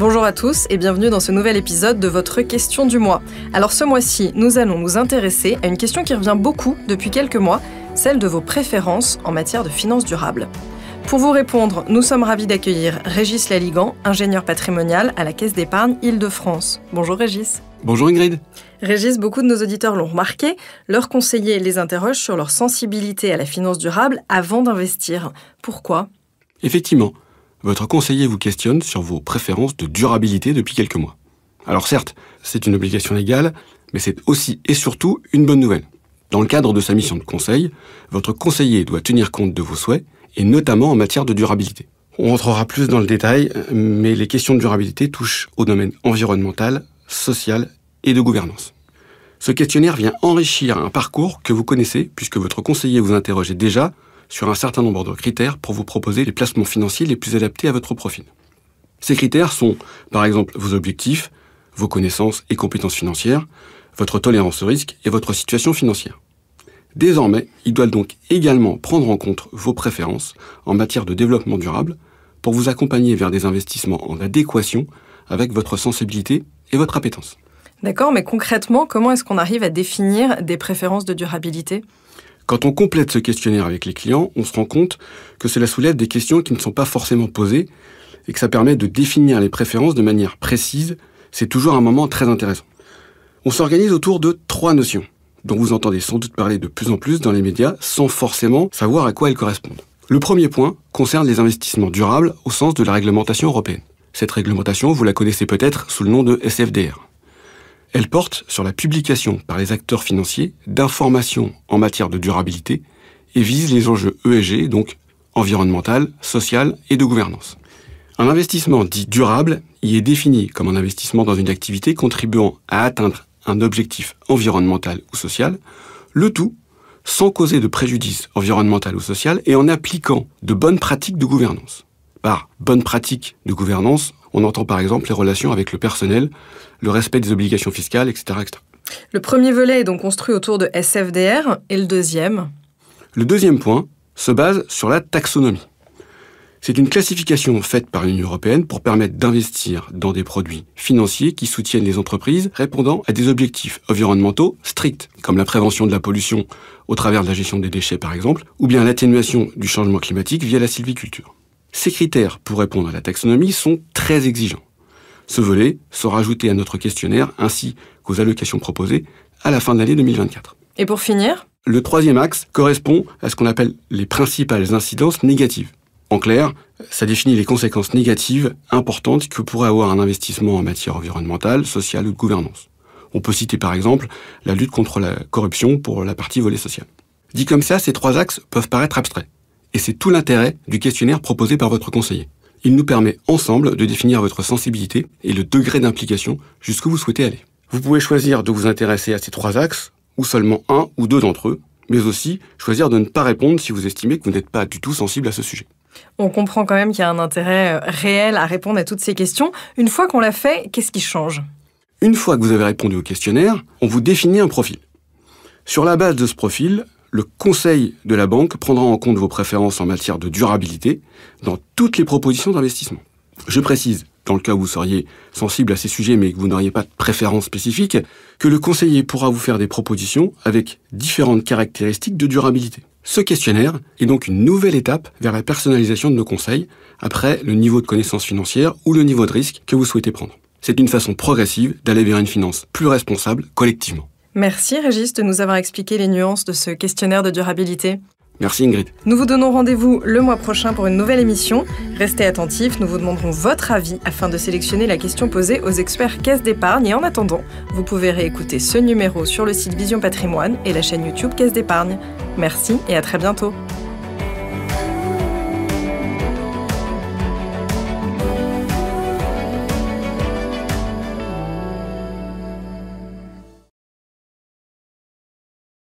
Bonjour à tous et bienvenue dans ce nouvel épisode de votre question du mois. Alors ce mois-ci, nous allons nous intéresser à une question qui revient beaucoup depuis quelques mois, celle de vos préférences en matière de finances durables. Pour vous répondre, nous sommes ravis d'accueillir Régis Laligan, ingénieur patrimonial à la Caisse d'épargne Île-de-France. Bonjour Régis. Bonjour Ingrid. Régis, beaucoup de nos auditeurs l'ont remarqué, leurs conseillers les interrogent sur leur sensibilité à la finance durable avant d'investir. Pourquoi Effectivement votre conseiller vous questionne sur vos préférences de durabilité depuis quelques mois. Alors certes, c'est une obligation légale, mais c'est aussi et surtout une bonne nouvelle. Dans le cadre de sa mission de conseil, votre conseiller doit tenir compte de vos souhaits, et notamment en matière de durabilité. On rentrera plus dans le détail, mais les questions de durabilité touchent au domaine environnemental, social et de gouvernance. Ce questionnaire vient enrichir un parcours que vous connaissez puisque votre conseiller vous interrogeait déjà sur un certain nombre de critères pour vous proposer les placements financiers les plus adaptés à votre profil. Ces critères sont, par exemple, vos objectifs, vos connaissances et compétences financières, votre tolérance au risque et votre situation financière. Désormais, ils doivent donc également prendre en compte vos préférences en matière de développement durable pour vous accompagner vers des investissements en adéquation avec votre sensibilité et votre appétence. D'accord, mais concrètement, comment est-ce qu'on arrive à définir des préférences de durabilité quand on complète ce questionnaire avec les clients, on se rend compte que cela soulève des questions qui ne sont pas forcément posées et que ça permet de définir les préférences de manière précise. C'est toujours un moment très intéressant. On s'organise autour de trois notions dont vous entendez sans doute parler de plus en plus dans les médias sans forcément savoir à quoi elles correspondent. Le premier point concerne les investissements durables au sens de la réglementation européenne. Cette réglementation, vous la connaissez peut-être sous le nom de SFDR. Elle porte sur la publication par les acteurs financiers d'informations en matière de durabilité et vise les enjeux ESG, donc environnemental, social et de gouvernance. Un investissement dit durable y est défini comme un investissement dans une activité contribuant à atteindre un objectif environnemental ou social, le tout sans causer de préjudice environnemental ou social et en appliquant de bonnes pratiques de gouvernance. Par bonnes pratiques de gouvernance, on entend par exemple les relations avec le personnel, le respect des obligations fiscales, etc. Le premier volet est donc construit autour de SFDR et le deuxième Le deuxième point se base sur la taxonomie. C'est une classification faite par l'Union européenne pour permettre d'investir dans des produits financiers qui soutiennent les entreprises répondant à des objectifs environnementaux stricts, comme la prévention de la pollution au travers de la gestion des déchets par exemple, ou bien l'atténuation du changement climatique via la sylviculture. Ces critères pour répondre à la taxonomie sont très exigeant. Ce volet sera ajouté à notre questionnaire ainsi qu'aux allocations proposées à la fin de l'année 2024. Et pour finir Le troisième axe correspond à ce qu'on appelle les principales incidences négatives. En clair, ça définit les conséquences négatives importantes que pourrait avoir un investissement en matière environnementale, sociale ou de gouvernance. On peut citer par exemple la lutte contre la corruption pour la partie volet social. Dit comme ça, ces trois axes peuvent paraître abstraits. Et c'est tout l'intérêt du questionnaire proposé par votre conseiller. Il nous permet ensemble de définir votre sensibilité et le degré d'implication jusqu'où vous souhaitez aller. Vous pouvez choisir de vous intéresser à ces trois axes, ou seulement un ou deux d'entre eux, mais aussi choisir de ne pas répondre si vous estimez que vous n'êtes pas du tout sensible à ce sujet. On comprend quand même qu'il y a un intérêt euh, réel à répondre à toutes ces questions. Une fois qu'on l'a fait, qu'est-ce qui change Une fois que vous avez répondu au questionnaire, on vous définit un profil. Sur la base de ce profil, le conseil de la banque prendra en compte vos préférences en matière de durabilité dans toutes les propositions d'investissement. Je précise, dans le cas où vous seriez sensible à ces sujets mais que vous n'auriez pas de préférence spécifique, que le conseiller pourra vous faire des propositions avec différentes caractéristiques de durabilité. Ce questionnaire est donc une nouvelle étape vers la personnalisation de nos conseils après le niveau de connaissance financière ou le niveau de risque que vous souhaitez prendre. C'est une façon progressive d'aller vers une finance plus responsable collectivement. Merci Régis de nous avoir expliqué les nuances de ce questionnaire de durabilité. Merci Ingrid. Nous vous donnons rendez-vous le mois prochain pour une nouvelle émission. Restez attentifs, nous vous demanderons votre avis afin de sélectionner la question posée aux experts Caisse d'épargne. Et en attendant, vous pouvez réécouter ce numéro sur le site Vision Patrimoine et la chaîne YouTube Caisse d'épargne. Merci et à très bientôt.